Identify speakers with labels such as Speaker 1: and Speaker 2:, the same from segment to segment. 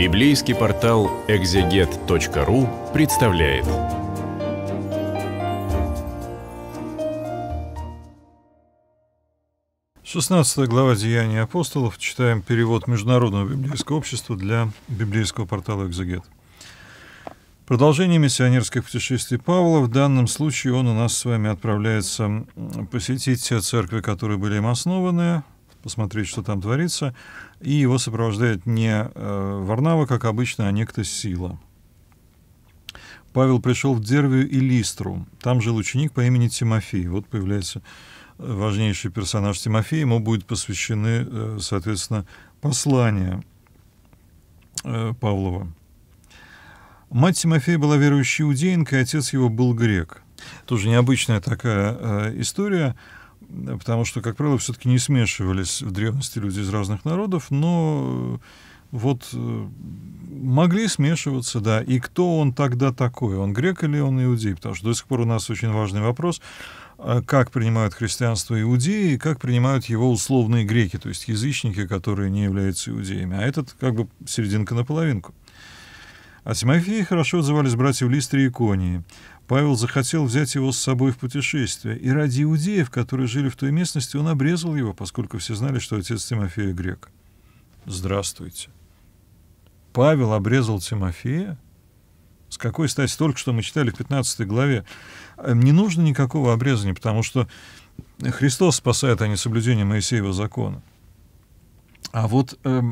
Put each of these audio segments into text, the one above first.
Speaker 1: Библейский портал экзегет.ру представляет. Шестнадцатая глава Деяний апостолов. Читаем перевод Международного библейского общества для библейского портала «Экзегет». Продолжение миссионерских путешествий Павла. В данном случае он у нас с вами отправляется посетить те церкви, которые были им основаны, посмотреть, что там творится. И его сопровождает не э, Варнава, как обычно, а некто Сила. Павел пришел в Дервию и Листру. Там жил ученик по имени Тимофей. Вот появляется э, важнейший персонаж Тимофей. Ему будут посвящены, э, соответственно, послания э, Павлова. Мать Тимофея была верующей иудеенкой, отец его был грек. Тоже необычная такая э, история потому что, как правило, все-таки не смешивались в древности люди из разных народов, но э, вот э, могли смешиваться, да, и кто он тогда такой, он грек или он иудей, потому что до сих пор у нас очень важный вопрос, а как принимают христианство иудеи, и как принимают его условные греки, то есть язычники, которые не являются иудеями, а этот как бы серединка наполовинку. А Тимофея хорошо отзывались братьев Листри и Конии. Павел захотел взять его с собой в путешествие, и ради иудеев, которые жили в той местности, он обрезал его, поскольку все знали, что отец Тимофея грек. Здравствуйте. Павел обрезал Тимофея? С какой стати? Только что мы читали в 15 главе. Э, не нужно никакого обрезания, потому что Христос спасает, а не соблюдение Моисеева закона. А вот э,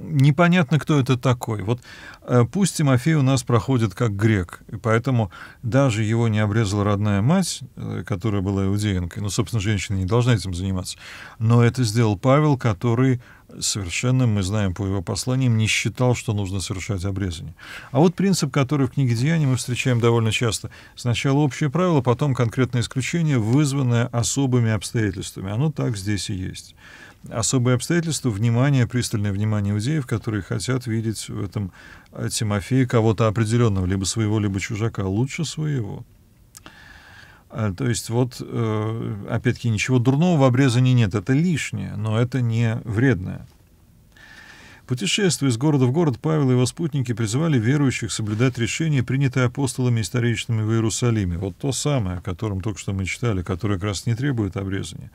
Speaker 1: непонятно, кто это такой. Вот э, пусть Тимофей у нас проходит как грек, и поэтому даже его не обрезала родная мать, э, которая была иудеенкой, ну, собственно, женщина не должна этим заниматься, но это сделал Павел, который совершенно, мы знаем по его посланиям, не считал, что нужно совершать обрезание. А вот принцип, который в книге «Деяний» мы встречаем довольно часто. Сначала общее правило, потом конкретное исключение, вызванное особыми обстоятельствами. Оно так здесь и есть особые обстоятельства, внимание, пристальное внимание иудеев, которые хотят видеть в этом э, Тимофее кого-то определенного, либо своего, либо чужака, а лучше своего. А, то есть вот, э, опять-таки, ничего дурного в обрезании нет, это лишнее, но это не вредное. Путешествуя из города в город, Павел и его спутники призывали верующих соблюдать решения, принятые апостолами историчными в Иерусалиме. Вот то самое, о котором только что мы читали, которое как раз не требует обрезания.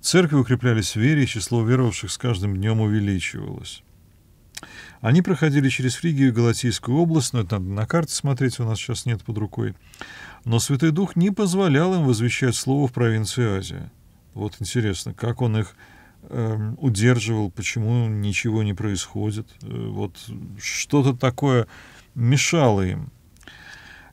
Speaker 1: Церкви укреплялись в вере, и число веровавших с каждым днем увеличивалось. Они проходили через Фригию и Галатийскую область, но это надо на карте смотреть, у нас сейчас нет под рукой. Но Святой Дух не позволял им возвещать слово в провинции Азия. Вот интересно, как он их э, удерживал, почему ничего не происходит. Э, вот что-то такое мешало им.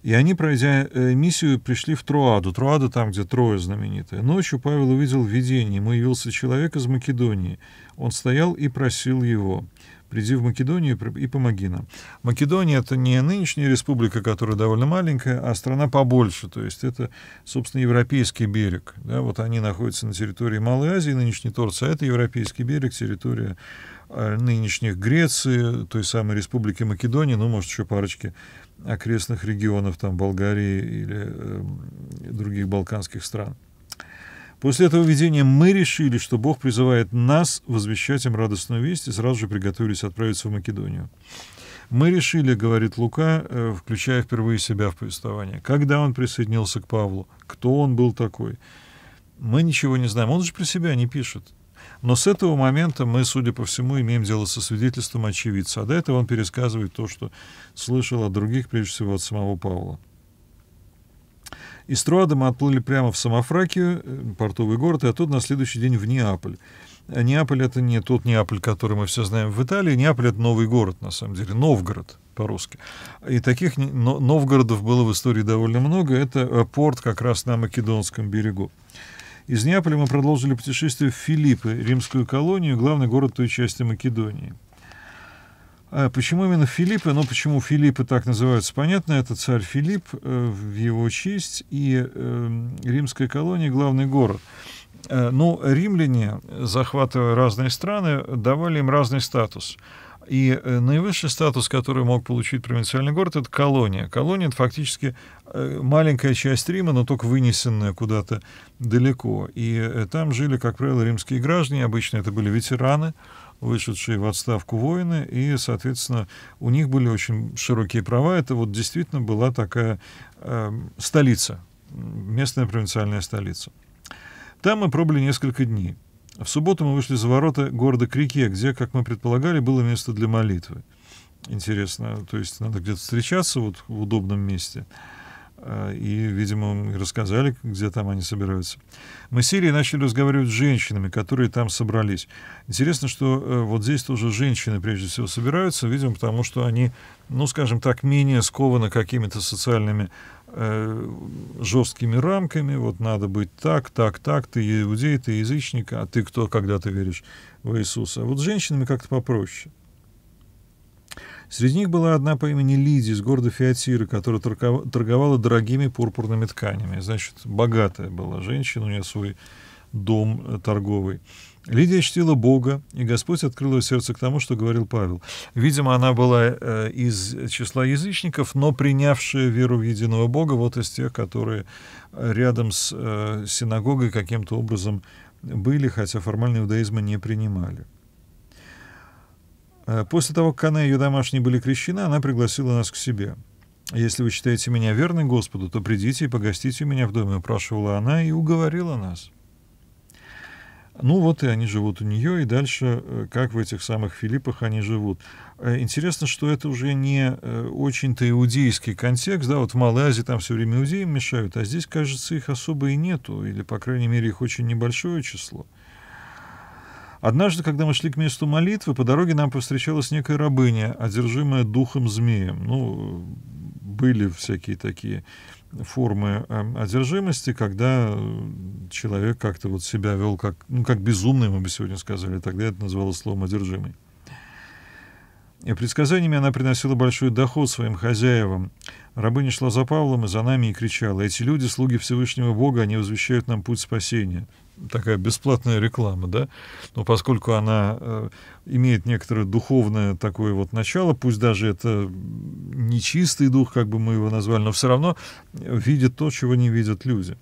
Speaker 1: И они, пройдя э, миссию, пришли в Троаду. Троада там, где Троя знаменитая. Ночью Павел увидел видение. Ему явился человек из Македонии. Он стоял и просил его приди в Македонию и помоги нам. Македония — это не нынешняя республика, которая довольно маленькая, а страна побольше, то есть это, собственно, европейский берег. Да? Вот они находятся на территории Малой Азии, нынешней Турции, а это европейский берег, территория Э, нынешних Греции, той самой Республики Македонии, ну, может, еще парочки окрестных регионов, там, Болгарии или э, других балканских стран. После этого видения мы решили, что Бог призывает нас возвещать им радостную весть, и сразу же приготовились отправиться в Македонию. Мы решили, говорит Лука, э, включая впервые себя в повествование, когда он присоединился к Павлу, кто он был такой. Мы ничего не знаем. Он же про себя не пишет. Но с этого момента мы, судя по всему, имеем дело со свидетельством очевидца. А до этого он пересказывает то, что слышал от других, прежде всего от самого Павла. Из Труада мы отплыли прямо в Самофракию, э, портовый город, и оттуда на следующий день в Неаполь. А Неаполь — это не тот Неаполь, который мы все знаем в Италии. Неаполь — это новый город, на самом деле, Новгород по-русски. И таких Новгородов было в истории довольно много. Это э, порт как раз на Македонском берегу. Из Неаполя мы продолжили путешествие в Филиппы, римскую колонию, главный город той части Македонии. А почему именно Филиппы? Ну, почему Филиппы так называются, понятно. Это царь Филипп э, в его честь и э, римская колония — главный город. Э, ну, римляне, захватывая разные страны, давали им разный статус — и э, наивысший статус, который мог получить провинциальный город, это колония. Колония — это фактически э, маленькая часть Рима, но только вынесенная куда-то далеко. И э, там жили, как правило, римские граждане, обычно это были ветераны, вышедшие в отставку воины, и, соответственно, у них были очень широкие права. Это вот действительно была такая э, столица, местная провинциальная столица. Там мы пробыли несколько дней. В субботу мы вышли за ворота города к реке, где, как мы предполагали, было место для молитвы. Интересно, то есть надо где-то встречаться вот в удобном месте. А, и, видимо, рассказали, где там они собираются. Мы с Сирией начали разговаривать с женщинами, которые там собрались. Интересно, что э, вот здесь тоже женщины, прежде всего, собираются, видимо, потому что они, ну, скажем так, менее скованы какими-то социальными Э, жесткими рамками, вот надо быть так, так, так, ты иудей, ты язычник, а ты кто, когда ты веришь в Иисуса. Вот с женщинами как-то попроще. Среди них была одна по имени Лидия из города Фиатира, которая торговала дорогими пурпурными тканями. Значит, богатая была женщина, у нее свой дом э, торговый. Лидия чтила Бога, и Господь открыл ее сердце к тому, что говорил Павел. Видимо, она была э, из числа язычников, но принявшая веру в единого Бога, вот из тех, которые э, рядом с э, синагогой каким-то образом были, хотя формально иудаизма не принимали. После того, как она и ее домашние были крещены, она пригласила нас к себе. «Если вы считаете меня верным Господу, то придите и погостите у меня в доме», — упрашивала она и уговорила нас. Ну вот и они живут у нее, и дальше, э, как в этих самых Филиппах они живут. Э, интересно, что это уже не э, очень-то иудейский контекст, да, вот в Малой Азии там все время иудеям мешают, а здесь, кажется, их особо и нету, или, по крайней мере, их очень небольшое число. Однажды, когда мы шли к месту молитвы, по дороге нам повстречалась некая рабыня, одержимая духом змеем. Ну, были всякие такие формы эм, одержимости, когда человек как-то вот себя вел как, ну, как безумный, мы бы сегодня сказали, тогда это называлось словом одержимый. И предсказаниями она приносила большой доход своим хозяевам. Рабыня шла за Павлом и за нами и кричала, «Эти люди, слуги Всевышнего Бога, они возвещают нам путь спасения» такая бесплатная реклама, да, но поскольку она э, имеет некоторое духовное такое вот начало, пусть даже это нечистый дух, как бы мы его назвали, но все равно э, видит то, чего не видят люди.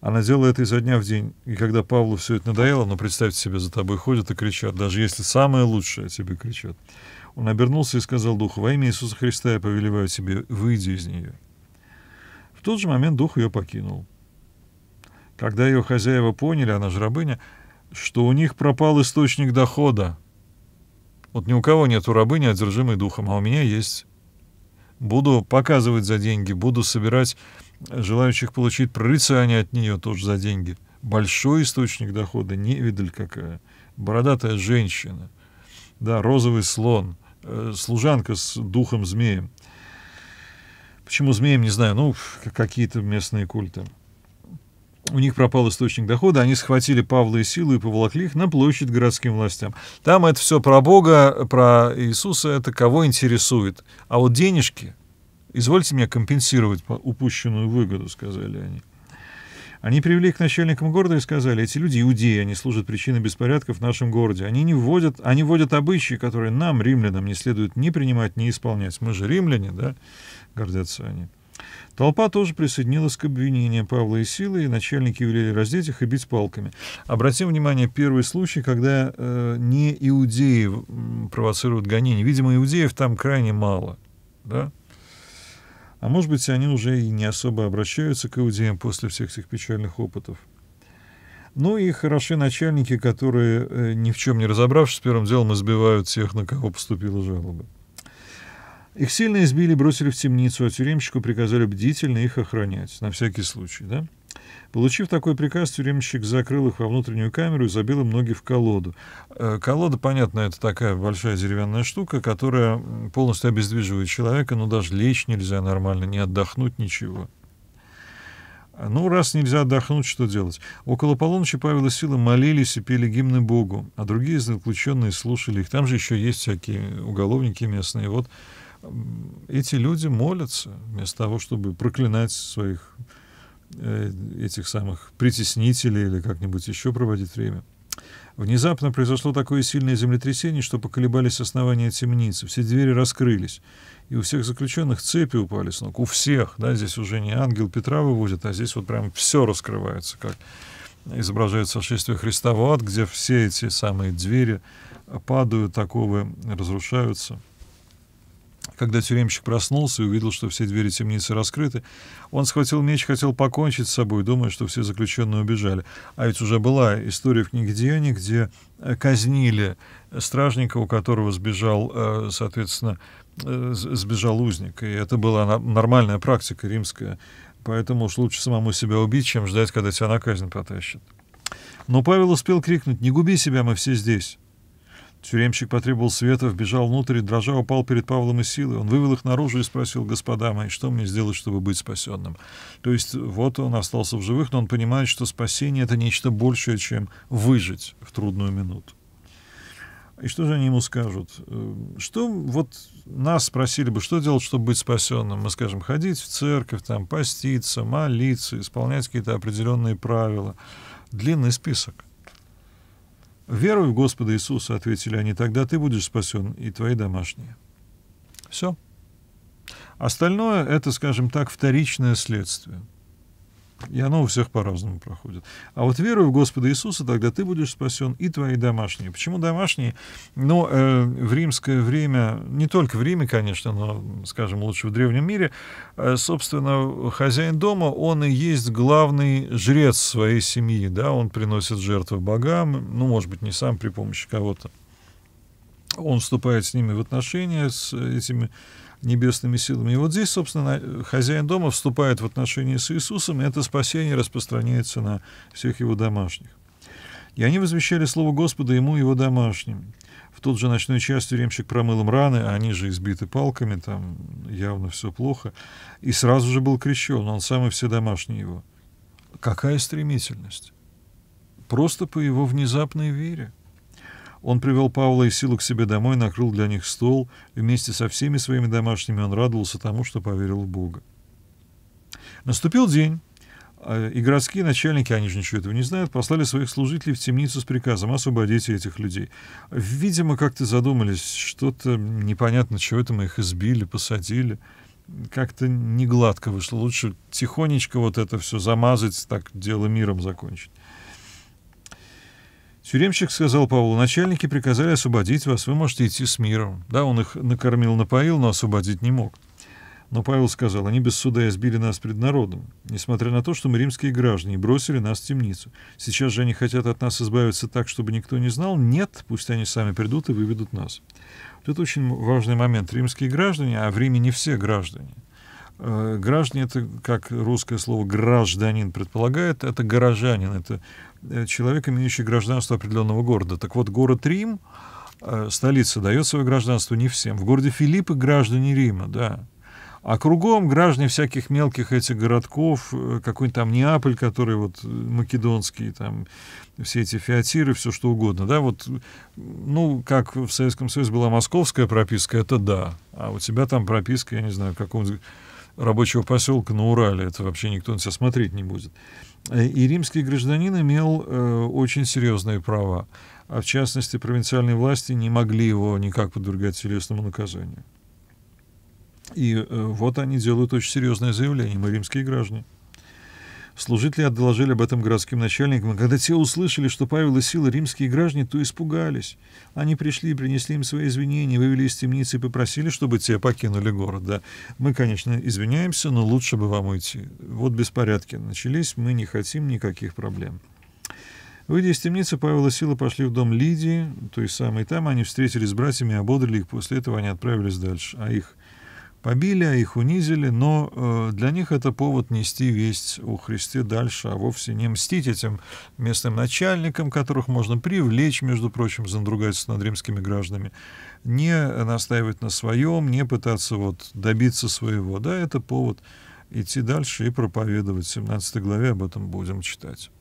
Speaker 1: Она делала это изо дня в день. И когда Павлу все это надоело, но ну, представьте себе, за тобой ходят и кричат, даже если самое лучшее тебе кричат. Он обернулся и сказал Духу, во имя Иисуса Христа я повелеваю тебе, выйди из нее. В тот же момент Дух ее покинул. Когда ее хозяева поняли, она же рабыня, что у них пропал источник дохода. Вот ни у кого нет у рабыни одержимой духом, а у меня есть. Буду показывать за деньги, буду собирать э, желающих получить прорицание от нее тоже за деньги. Большой источник дохода, Не невидаль какая. Бородатая женщина. Да, розовый слон. Э, служанка с духом змеем. Почему змеем, не знаю. Ну, какие-то местные культы. У них пропал источник дохода, они схватили Павла и Силу и поволокли их на площадь городским властям. Там это все про Бога, про Иисуса, это кого интересует. А вот денежки, извольте меня компенсировать упущенную выгоду, сказали они. Они привели их к начальникам города и сказали, эти люди иудеи, они служат причиной беспорядков в нашем городе. Они не вводят, они вводят обычаи, которые нам, римлянам, не следует ни принимать, ни исполнять. Мы же римляне, да, гордятся они. Толпа тоже присоединилась к обвинению Павла и Силы, и начальники велели раздеть их и бить палками. Обратим внимание, первый случай, когда э, не иудеи провоцируют гонения. Видимо, иудеев там крайне мало. Да? А может быть, они уже и не особо обращаются к иудеям после всех этих печальных опытов. Ну и хороши начальники, которые, э, ни в чем не разобравшись, первым делом избивают тех, на кого поступила жалоба. Их сильно избили, бросили в темницу, а тюремщику приказали бдительно их охранять, на всякий случай, да? Получив такой приказ, тюремщик закрыл их во внутреннюю камеру и забил им ноги в колоду. Э, колода, понятно, это такая большая деревянная штука, которая полностью обездвиживает человека, но даже лечь нельзя нормально, не отдохнуть ничего. Ну, раз нельзя отдохнуть, что делать? Около полуночи Павел и Сила молились и пели гимны Богу, а другие заключенные слушали их. Там же еще есть всякие уголовники местные. Вот эти люди молятся, вместо того, чтобы проклинать своих э, этих самых притеснителей или как-нибудь еще проводить время. Внезапно произошло такое сильное землетрясение, что поколебались основания темницы, все двери раскрылись, и у всех заключенных цепи упали с ног. У всех, да, здесь уже не ангел Петра выводит, а здесь вот прям все раскрывается, как изображает сошествие Христа в ад, где все эти самые двери падают, такого разрушаются. Когда тюремщик проснулся и увидел, что все двери темницы раскрыты, он схватил меч, хотел покончить с собой, думая, что все заключенные убежали. А ведь уже была история в книге «Деяний», где э, казнили стражника, у которого сбежал, э, соответственно, э, сбежал узник. И это была нормальная практика римская. Поэтому уж лучше самому себя убить, чем ждать, когда тебя на казнь потащат. Но Павел успел крикнуть «Не губи себя, мы все здесь!» Тюремщик потребовал света, вбежал внутрь дрожа, упал перед Павлом и силой. Он вывел их наружу и спросил, «Господа мои, что мне сделать, чтобы быть спасенным?» То есть вот он остался в живых, но он понимает, что спасение — это нечто большее, чем выжить в трудную минуту. И что же они ему скажут? Э, что вот нас спросили бы, что делать, чтобы быть спасенным? Мы скажем, ходить в церковь, там, поститься, молиться, исполнять какие-то определенные правила. Длинный список. «Веруй в Господа Иисуса», — ответили они, — «тогда ты будешь спасен и твои домашние». Все. Остальное — это, скажем так, вторичное следствие — и оно у всех по-разному проходит. А вот веруя в Господа Иисуса, тогда ты будешь спасен и твои домашние. Почему домашние? Но ну, э, в римское время, не только в Риме, конечно, но, скажем, лучше в древнем мире, э, собственно, хозяин дома, он и есть главный жрец своей семьи, да, он приносит жертвы богам, ну, может быть, не сам при помощи кого-то он вступает с ними в отношения, с э, этими небесными силами. И вот здесь, собственно, хозяин дома вступает в отношения с Иисусом, и это спасение распространяется на всех его домашних. И они возвещали слово Господа ему и его домашним. В тот же ночной час тюремщик промыл им раны, а они же избиты палками, там явно все плохо. И сразу же был крещен, он сам и все домашние его. Какая стремительность! Просто по его внезапной вере — он привел Павла и Силу к себе домой, накрыл для них стол, и вместе со всеми своими домашними он радовался тому, что поверил в Бога. Наступил день, а, и городские начальники, они же ничего этого не знают, послали своих служителей в темницу с приказом освободить этих людей». Видимо, как-то задумались, что-то непонятно, чего это мы их избили, посадили. Как-то не гладко вышло. Лучше тихонечко вот это все замазать, так дело миром закончить. Тюремщик сказал Павлу, начальники приказали освободить вас, вы можете идти с миром. Да, он их накормил, напоил, но освободить не мог. Но Павел сказал, они без суда избили нас пред народом, несмотря на то, что мы римские граждане, и бросили нас в темницу. Сейчас же они хотят от нас избавиться так, чтобы никто не знал. Нет, пусть они сами придут и выведут нас. Вот это очень важный момент. Римские граждане, а в Риме не все граждане. Э, граждане это, как русское слово гражданин предполагает, это горожанин, это э, человек, имеющий гражданство определенного города. Так вот, город Рим, э, столица, дает свое гражданство не всем. В городе Филиппы граждане Рима, да. А кругом граждане всяких мелких этих городков, какой-нибудь там Неаполь, который вот македонский, там все эти фиатиры, все что угодно, да, вот, ну, как в Советском Союзе была московская прописка, это да, а у тебя там прописка, я не знаю, какого-нибудь рабочего поселка на Урале. Это вообще никто на себя смотреть не будет. И римский гражданин имел э, очень серьезные права. А в частности, провинциальные власти не могли его никак подвергать телесному наказанию. И э, вот они делают очень серьезное заявление. Мы римские граждане. Служители отложили об этом городским начальникам, и когда те услышали, что Павел и Сила римские граждане, то испугались. Они пришли и принесли им свои извинения, вывели из темницы и попросили, чтобы те покинули город. Да, мы, конечно, извиняемся, но лучше бы вам уйти. Вот беспорядки начались, мы не хотим никаких проблем. Выйдя из темницы, Павел и Сила пошли в дом Лидии, то есть самой там. Они встретились с братьями, ободрили их, после этого они отправились дальше. А их Побили, а их унизили, но э, для них это повод нести весть о Христе дальше, а вовсе не мстить этим местным начальникам, которых можно привлечь, между прочим, за надругательство над римскими гражданами, не настаивать на своем, не пытаться вот добиться своего. Да, это повод идти дальше и проповедовать. В 17 главе об этом будем читать.